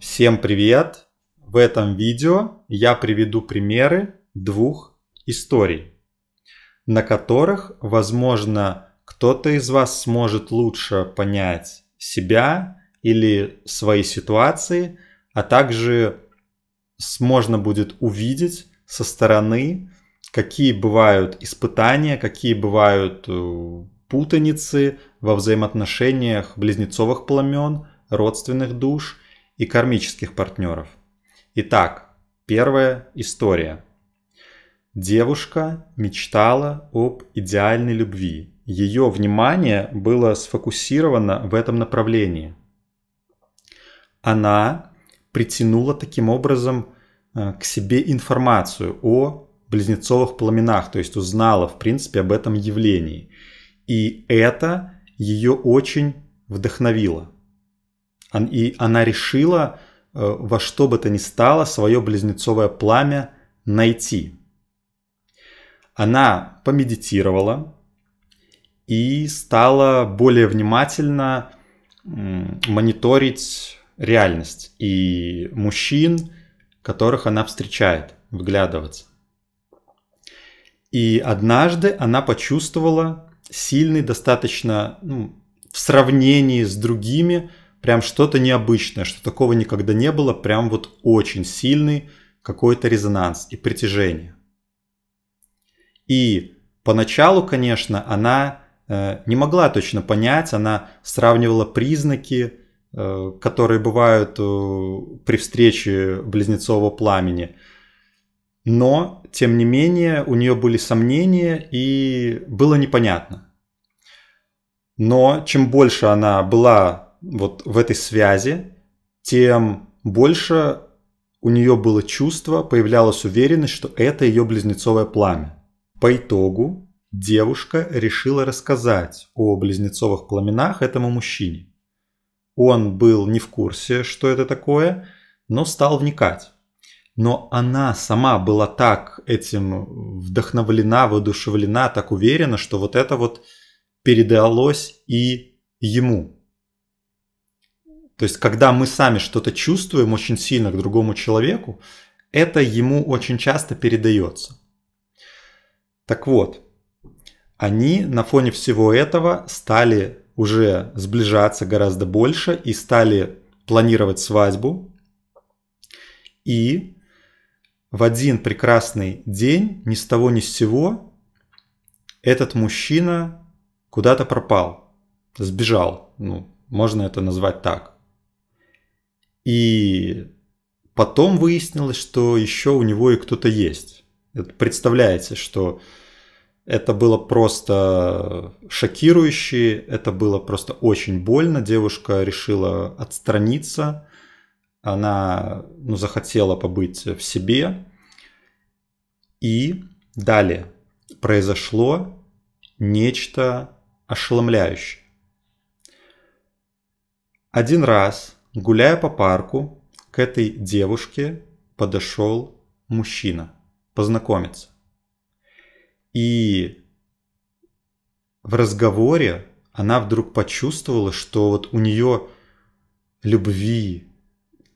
Всем привет! В этом видео я приведу примеры двух историй, на которых, возможно, кто-то из вас сможет лучше понять себя или свои ситуации, а также можно будет увидеть со стороны, какие бывают испытания, какие бывают э, путаницы во взаимоотношениях близнецовых пламен, родственных душ и кармических партнеров. Итак, первая история. Девушка мечтала об идеальной любви. Ее внимание было сфокусировано в этом направлении. Она притянула таким образом э, к себе информацию о близнецовых пламенах, то есть узнала, в принципе, об этом явлении. И это ее очень вдохновило. И она решила э, во что бы то ни стало свое близнецовое пламя найти. Она помедитировала и стала более внимательно мониторить реальность и мужчин, которых она встречает, вглядываться. И однажды она почувствовала сильный достаточно ну, в сравнении с другими прям что-то необычное, что такого никогда не было, прям вот очень сильный какой-то резонанс и притяжение. И поначалу, конечно, она э, не могла точно понять, она сравнивала признаки, э, которые бывают э, при встрече близнецового пламени. Но, тем не менее, у нее были сомнения и было непонятно. Но чем больше она была вот в этой связи, тем больше у нее было чувство, появлялась уверенность, что это ее близнецовое пламя. По итогу девушка решила рассказать о близнецовых пламенах этому мужчине. Он был не в курсе, что это такое, но стал вникать. Но она сама была так этим вдохновлена, воодушевлена, так уверена, что вот это вот передалось и ему. То есть, когда мы сами что-то чувствуем очень сильно к другому человеку, это ему очень часто передается. Так вот, они на фоне всего этого стали уже сближаться гораздо больше и стали планировать свадьбу. И в один прекрасный день, ни с того ни с сего, этот мужчина куда-то пропал, сбежал, ну, можно это назвать так. И потом выяснилось, что еще у него и кто-то есть. Представляете, что это было просто шокирующе, это было просто очень больно. Девушка решила отстраниться, она ну, захотела побыть в себе. И далее произошло нечто ошеломляющее. Один раз Гуляя по парку, к этой девушке подошел мужчина познакомиться. И в разговоре она вдруг почувствовала, что вот у нее любви,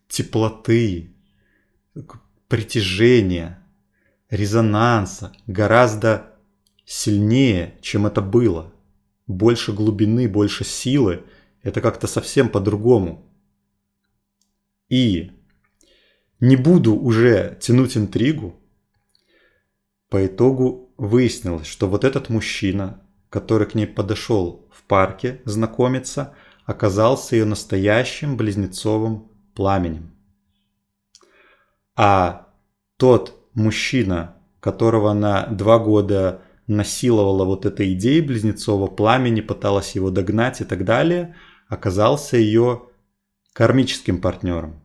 теплоты, притяжения, резонанса гораздо сильнее, чем это было. Больше глубины, больше силы. Это как-то совсем по-другому. И не буду уже тянуть интригу. По итогу выяснилось, что вот этот мужчина, который к ней подошел в парке знакомиться, оказался ее настоящим близнецовым пламенем. А тот мужчина, которого она два года насиловала вот этой идеей близнецового пламени, пыталась его догнать и так далее, оказался ее кармическим партнером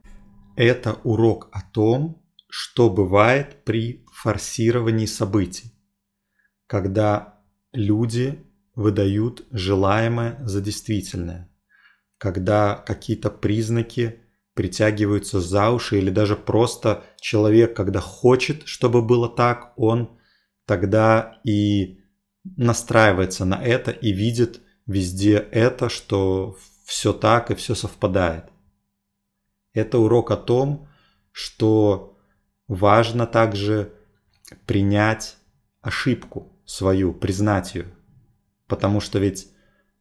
это урок о том, что бывает при форсировании событий, когда люди выдают желаемое за действительное, когда какие-то признаки притягиваются за уши или даже просто человек, когда хочет, чтобы было так, он тогда и настраивается на это и видит везде это, что все так и все совпадает – это урок о том, что важно также принять ошибку свою, признать ее. Потому что ведь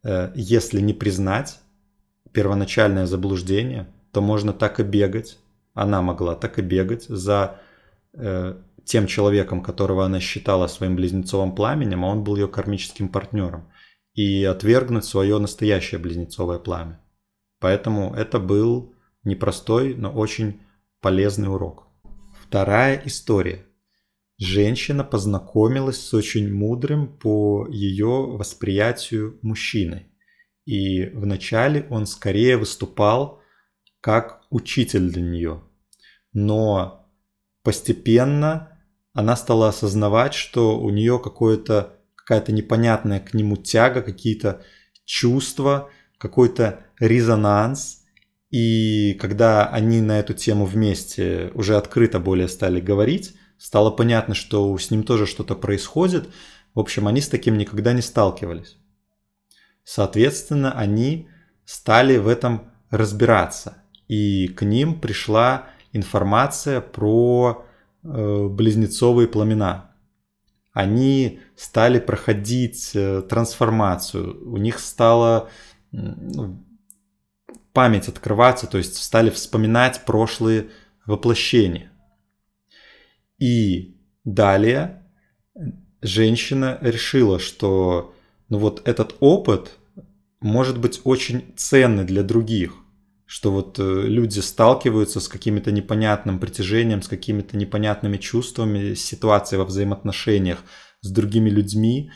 э, если не признать первоначальное заблуждение, то можно так и бегать, она могла так и бегать за э, тем человеком, которого она считала своим близнецовым пламенем, а он был ее кармическим партнером, и отвергнуть свое настоящее близнецовое пламя. Поэтому это был непростой, но очень полезный урок. Вторая история. Женщина познакомилась с очень мудрым по ее восприятию мужчиной. И вначале он скорее выступал как учитель для нее. Но постепенно она стала осознавать, что у нее какое-то, какая-то непонятная к нему тяга, какие-то чувства, какой-то резонанс – и когда они на эту тему вместе уже открыто более стали говорить, стало понятно, что с ним тоже что-то происходит. В общем, они с таким никогда не сталкивались. Соответственно, они стали в этом разбираться. И к ним пришла информация про э, близнецовые пламена. Они стали проходить э, трансформацию. У них стало память открываться, то есть стали вспоминать прошлые воплощения. И далее женщина решила, что ну вот этот опыт может быть очень ценный для других, что вот э, люди сталкиваются с каким-то непонятным притяжением, с какими-то непонятными чувствами, с ситуацией во взаимоотношениях с другими людьми,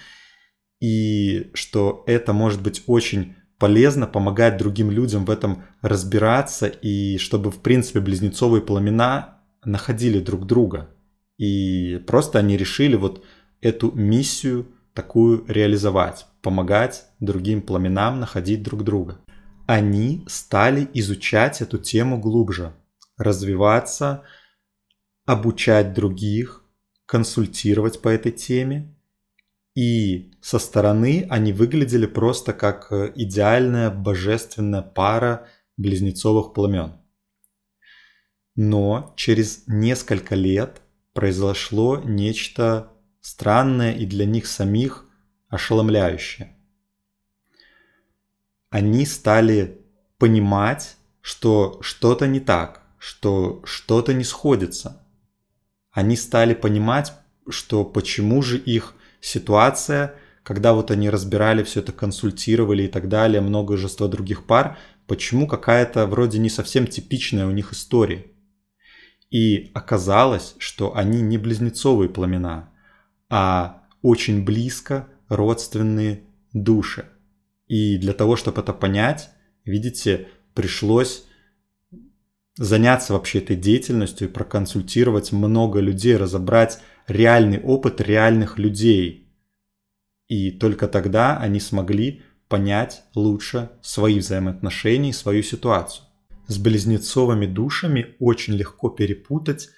и что это может быть очень полезно помогать другим людям в этом разбираться и чтобы, в принципе, близнецовые пламена находили друг друга. И просто они решили вот эту миссию такую реализовать, помогать другим пламенам находить друг друга. Они стали изучать эту тему глубже, развиваться, обучать других, консультировать по этой теме и со стороны они выглядели просто как э, идеальная божественная пара близнецовых пламен. Но через несколько лет произошло нечто странное и для них самих ошеломляющее. Они стали понимать, что что-то не так, что что-то не сходится. Они стали понимать, что почему же их ситуация, когда вот они разбирали все это, консультировали и так далее, много множество других пар, почему какая-то вроде не совсем типичная у них история. И оказалось, что они не близнецовые пламена, а очень близко родственные души. И для того, чтобы это понять, видите, пришлось заняться вообще этой деятельностью и проконсультировать много людей, разобрать реальный опыт реальных людей. И только тогда они смогли понять лучше свои взаимоотношения и свою ситуацию. С близнецовыми душами очень легко перепутать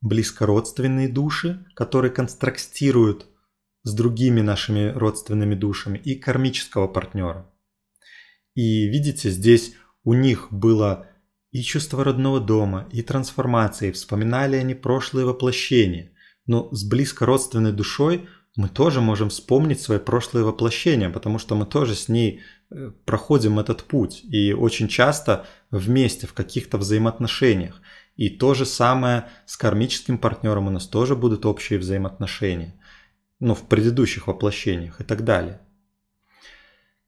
близкородственные души, которые констрактируют с другими нашими родственными душами, и кармического партнера. И видите, здесь у них было и чувство родного дома, и трансформации, вспоминали они прошлые воплощения но с близко родственной душой мы тоже можем вспомнить свои прошлые воплощения, потому что мы тоже с ней э, проходим этот путь и очень часто вместе в каких-то взаимоотношениях. И то же самое с кармическим партнером у нас тоже будут общие взаимоотношения, но ну, в предыдущих воплощениях и так далее.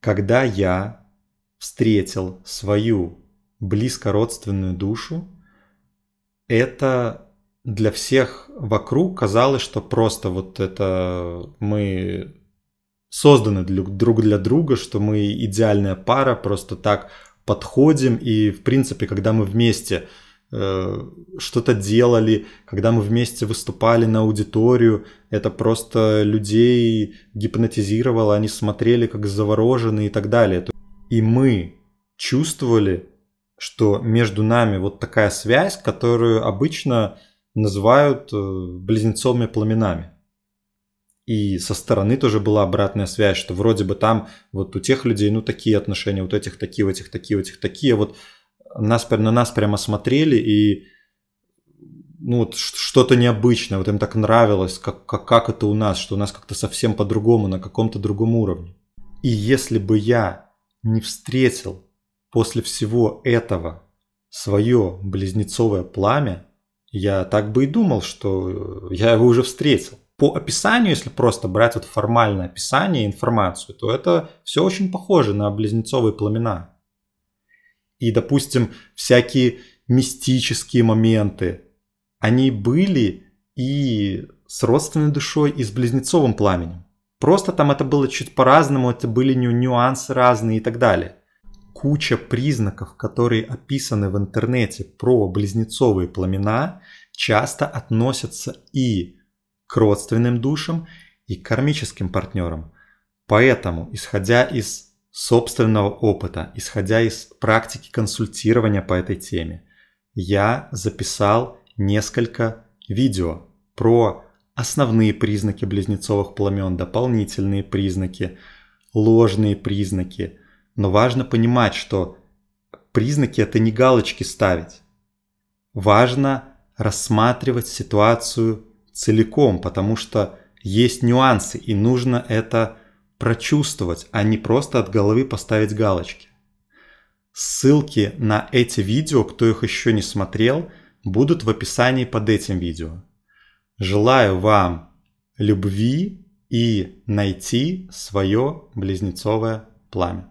Когда я встретил свою близко родственную душу, это для всех вокруг казалось, что просто вот это мы созданы друг для друга, что мы идеальная пара, просто так подходим. И, в принципе, когда мы вместе э, что-то делали, когда мы вместе выступали на аудиторию, это просто людей гипнотизировало, они смотрели как завороженные и так далее. И мы чувствовали, что между нами вот такая связь, которую обычно называют э, близнецовыми пламенами. И со стороны тоже была обратная связь, что вроде бы там вот у тех людей, ну, такие отношения, вот этих такие, вот этих такие, вот этих такие. Вот нас, на нас прямо смотрели и ну, вот что-то необычное, вот им так нравилось, как, как, как это у нас, что у нас как-то совсем по-другому, на каком-то другом уровне. И если бы я не встретил после всего этого свое близнецовое пламя, я так бы и думал, что э, я его уже встретил. По описанию, если просто брать вот формальное описание информацию, то это все очень похоже на близнецовые пламена. И, допустим, всякие мистические моменты, они были и с родственной душой, и с близнецовым пламенем. Просто там это было чуть по-разному, это были нюансы разные и так далее куча признаков, которые описаны в интернете про близнецовые пламена, часто относятся и к родственным душам, и к кармическим партнерам. Поэтому, исходя из собственного опыта, исходя из практики консультирования по этой теме, я записал несколько видео про основные признаки близнецовых пламен, дополнительные признаки, ложные признаки – но важно понимать, что признаки это не галочки ставить. Важно рассматривать ситуацию целиком, потому что есть нюансы, и нужно это прочувствовать, а не просто от головы поставить галочки. Ссылки на эти видео, кто их еще не смотрел, будут в описании под этим видео. Желаю вам любви и найти свое близнецовое пламя.